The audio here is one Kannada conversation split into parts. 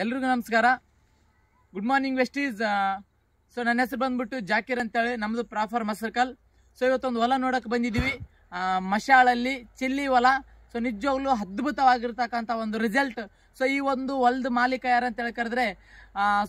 ಎಲ್ರಿಗೂ ನಮಸ್ಕಾರ ಗುಡ್ ಮಾರ್ನಿಂಗ್ ವೆಸ್ಟೀಸ್ ಸೊ ನನ್ನ ಹೆಸರು ಬಂದ್ಬಿಟ್ಟು ಜಾಕಿರ್ ಅಂತೇಳಿ ನಮ್ಮದು ಪ್ರಾಫರ್ ಮಸರ್ಕಲ್ ಸೊ ಇವತ್ತೊಂದು ಹೊಲ ನೋಡೋಕೆ ಬಂದಿದ್ದೀವಿ ಮಶಾಳಲ್ಲಿ ಚಿಲ್ಲಿ ಹೊಲ ಸೊ ನಿಜವಾಗ್ಲೂ ಅದ್ಭುತವಾಗಿರ್ತಕ್ಕಂಥ ಒಂದು ರಿಸಲ್ಟ್ ಸೊ ಈ ಒಂದು ಹೊಲದ ಮಾಲೀಕ ಯಾರು ಅಂತ ಹೇಳಿ ಕರೆದ್ರೆ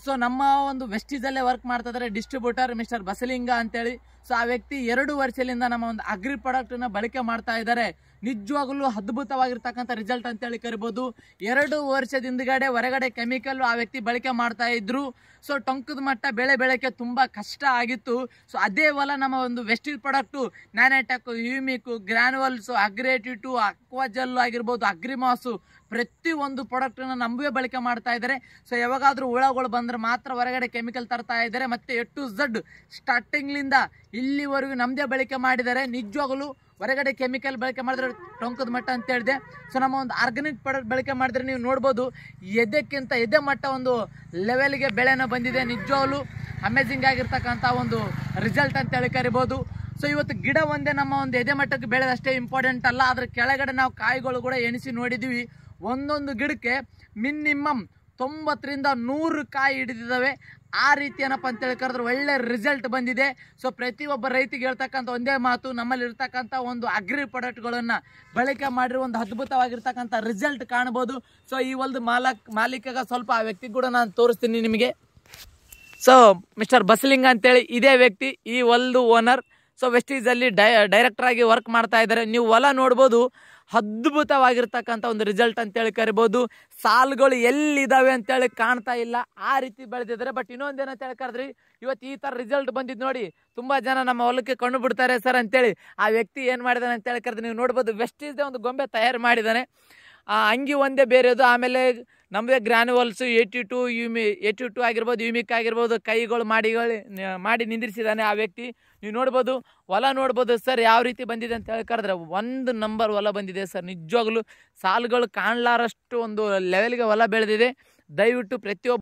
ಸೊ ನಮ್ಮ ಒಂದು ವೆಸ್ಟೀಸಲ್ಲೇ ವರ್ಕ್ ಮಾಡ್ತಾ ಇದ್ದಾರೆ ಡಿಸ್ಟ್ರಿಬ್ಯೂಟರ್ ಮಿಸ್ಟರ್ ಬಸಲಿಂಗ ಅಂತೇಳಿ ಸೊ ಆ ವ್ಯಕ್ತಿ ಎರಡು ವರ್ಷದಿಂದ ನಮ್ಮ ಒಂದು ಅಗ್ರಿ ಪ್ರಾಡಕ್ಟನ್ನು ಬಳಕೆ ಮಾಡ್ತಾ ಇದ್ದಾರೆ ನಿಜವಾಗಲೂ ಅದ್ಭುತವಾಗಿರ್ತಕ್ಕಂಥ ರಿಸಲ್ಟ್ ಅಂತೇಳಿ ಕರಿಬೋದು ಎರಡು ವರ್ಷದ ಹಿಂದ್ಗಡೆ ಹೊರಗಡೆ ಕೆಮಿಕಲ್ ಆ ವ್ಯಕ್ತಿ ಬಳಕೆ ಮಾಡ್ತಾ ಇದ್ರು ಸೊ ಟೊಂಕದ ಮಟ್ಟ ಬೆಳೆ ಬೆಳೆಯೋಕ್ಕೆ ತುಂಬ ಕಷ್ಟ ಆಗಿತ್ತು ಸೊ ಅದೇ ಹೊಲ ನಮ್ಮ ಒಂದು ವೆಸ್ಟಿಲ್ ಪ್ರಾಡಕ್ಟು ನ್ಯಾನೆಟಕ್ ಯೂಮಿಕು ಗ್ರ್ಯಾನ್ಯುವಲ್ಸು ಅಗ್ರೇಟಿಟು ಅಕ್ವಾಜಲ್ಲು ಆಗಿರ್ಬೋದು ಅಗ್ರಿಮಾಸು ಪ್ರತಿಯೊಂದು ಪ್ರಾಡಕ್ಟನ್ನು ನಮ್ಮವೇ ಬಳಕೆ ಮಾಡ್ತಾ ಇದ್ದಾರೆ ಸೊ ಯಾವಾಗಾದರೂ ಹುಳಗಳು ಬಂದರೆ ಮಾತ್ರ ಹೊರಗಡೆ ಕೆಮಿಕಲ್ ತರ್ತಾ ಇದ್ದಾರೆ ಮತ್ತು ಎ ಟು ಝಡ್ ಸ್ಟಾರ್ಟಿಂಗ್ಲಿಂದ ಇಲ್ಲಿವರೆಗೂ ನಮ್ದೇ ಬಳಕೆ ಮಾಡಿದ್ದಾರೆ ನಿಜವಾಗಲೂ ಹೊರಗಡೆ ಕೆಮಿಕಲ್ ಬಳಕೆ ಮಾಡಿದ್ರೆ ಟೊಂಕದ ಮಟ್ಟ ಅಂತ ಹೇಳಿದೆ ಸೊ ನಮ್ಮ ಒಂದು ಆರ್ಗ್ಯಾನಿಕ್ ಪ್ರಾಡಕ್ಟ್ ಬಳಕೆ ಮಾಡಿದ್ರೆ ನೀವು ನೋಡ್ಬೋದು ಎದೆಕ್ಕಿಂತ ಎದೆ ಮಟ್ಟ ಒಂದು ಲೆವೆಲ್ಗೆ ಬೆಳೆನ ಬಂದಿದೆ ನಿಜವಾಗ್ಲು ಅಮೇಝಿಂಗ್ ಆಗಿರ್ತಕ್ಕಂಥ ಒಂದು ರಿಸಲ್ಟ್ ಅಂತ ಹೇಳಿ ಕರಿಬೋದು ಸೊ ಇವತ್ತು ಗಿಡ ಒಂದೇ ನಮ್ಮ ಒಂದು ಎದೆ ಮಟ್ಟಕ್ಕೆ ಬೆಳೆದಷ್ಟೇ ಇಂಪಾರ್ಟೆಂಟ್ ಅಲ್ಲ ಆದರೆ ಕೆಳಗಡೆ ನಾವು ಕಾಯಿಗಳು ಕೂಡ ಎಣಿಸಿ ನೋಡಿದ್ದೀವಿ ಒಂದೊಂದು ಗಿಡಕ್ಕೆ ಮಿನಿಮಮ್ ತೊಂಬತ್ತರಿಂದ ನೂರು ಕಾಯಿ ಹಿಡಿದಿದ್ದಾವೆ ಆ ರೀತಿ ಏನಪ್ಪ ಅಂತೇಳಿ ಕರೆದ್ರೆ ಒಳ್ಳೆ ರಿಸಲ್ಟ್ ಬಂದಿದೆ ಸೊ ಪ್ರತಿಯೊಬ್ಬ ರೈತಿಗೆ ಹೇಳ್ತಕ್ಕಂಥ ಒಂದೇ ಮಾತು ನಮ್ಮಲ್ಲಿ ಇರ್ತಕ್ಕಂಥ ಒಂದು ಅಗ್ರಿ ಪ್ರಾಡಕ್ಟ್ಗಳನ್ನು ಬಳಕೆ ಮಾಡಿರೋ ಒಂದು ಅದ್ಭುತವಾಗಿರ್ತಕ್ಕಂಥ ರಿಸಲ್ಟ್ ಕಾಣ್ಬೋದು ಸೊ ಈ ಒಂದು ಮಾಲಕ್ ಮಾಲೀಕಗ ಸ್ವಲ್ಪ ಆ ವ್ಯಕ್ತಿ ಕೂಡ ನಾನು ತೋರಿಸ್ತೀನಿ ನಿಮಗೆ ಸೊ ಮಿಸ್ಟರ್ ಬಸಲಿಂಗ ಅಂತೇಳಿ ಇದೇ ವ್ಯಕ್ತಿ ಈ ಒಲ್ದು ಓನರ್ ಸೊ ವೆಸ್ಟೀಸಲ್ಲಿ ಡೈ ಡೈರೆಕ್ಟರ್ ಆಗಿ ವರ್ಕ್ ಮಾಡ್ತಾ ಇದ್ದಾರೆ ನೀವು ಹೊಲ ನೋಡ್ಬೋದು ಅದ್ಭುತವಾಗಿರ್ತಕ್ಕಂಥ ಒಂದು ರಿಸಲ್ಟ್ ಅಂತೇಳಿ ಕರಿಬೋದು ಸಾಲುಗಳು ಎಲ್ಲಿದ್ದಾವೆ ಅಂತೇಳಿ ಕಾಣ್ತಾ ಇಲ್ಲ ಆ ರೀತಿ ಬೆಳೆದಿದ್ದಾರೆ ಬಟ್ ಇನ್ನೊಂದೇನಂತ ಹೇಳಿ ಕರೆದ್ರಿ ಇವತ್ತು ಈ ಥರ ರಿಸಲ್ಟ್ ಬಂದಿದ್ದು ನೋಡಿ ತುಂಬ ಜನ ನಮ್ಮ ಹೊಲಕ್ಕೆ ಕಣ್ಣು ಬಿಡ್ತಾರೆ ಸರ್ ಅಂತೇಳಿ ಆ ವ್ಯಕ್ತಿ ಏನು ಮಾಡಿದಾನೆ ಅಂತೇಳಿ ಕರೆದ್ರೆ ನೀವು ನೋಡ್ಬೋದು ದೇ ಒಂದು ಗೊಂಬೆ ತಯಾರು ಮಾಡಿದ್ದಾನೆ ಆ ಅಂಗಿ ಒಂದೇ ಬೇರೆದು ಆಮೇಲೆ ನಮ್ಮದೇ ಗ್ರ್ಯಾನ್ಯುವಲ್ಸು ಏಯ್ಟಿ ಟು ಯುಮಿ ಏಯ್ಟಿ ಟು ಆಗಿರ್ಬೋದು ಯುಮಿಕ್ ಆಗಿರ್ಬೋದು ಕೈಗಳು ಮಾಡಿಗಳು ಮಾಡಿ ನಿಂದಿರಿಸಿದ್ದಾನೆ ಆ ವ್ಯಕ್ತಿ ನೀವು ನೋಡ್ಬೋದು ಹೊಲ ನೋಡ್ಬೋದು ಸರ್ ಯಾವ ರೀತಿ ಬಂದಿದೆ ಅಂತ ಹೇಳಿ ಕರೆದ್ರೆ ಒಂದು ನಂಬರ್ ಹೊಲ ಬಂದಿದೆ ಸರ್ ನಿಜವಾಗ್ಲೂ ಸಾಲುಗಳು ಕಾಣಲಾರಷ್ಟು ಒಂದು ಲೆವೆಲ್ಗೆ ಹೊಲ ಬೆಳೆದಿದೆ ದಯವಿಟ್ಟು ಪ್ರತಿಯೊಬ್ಬ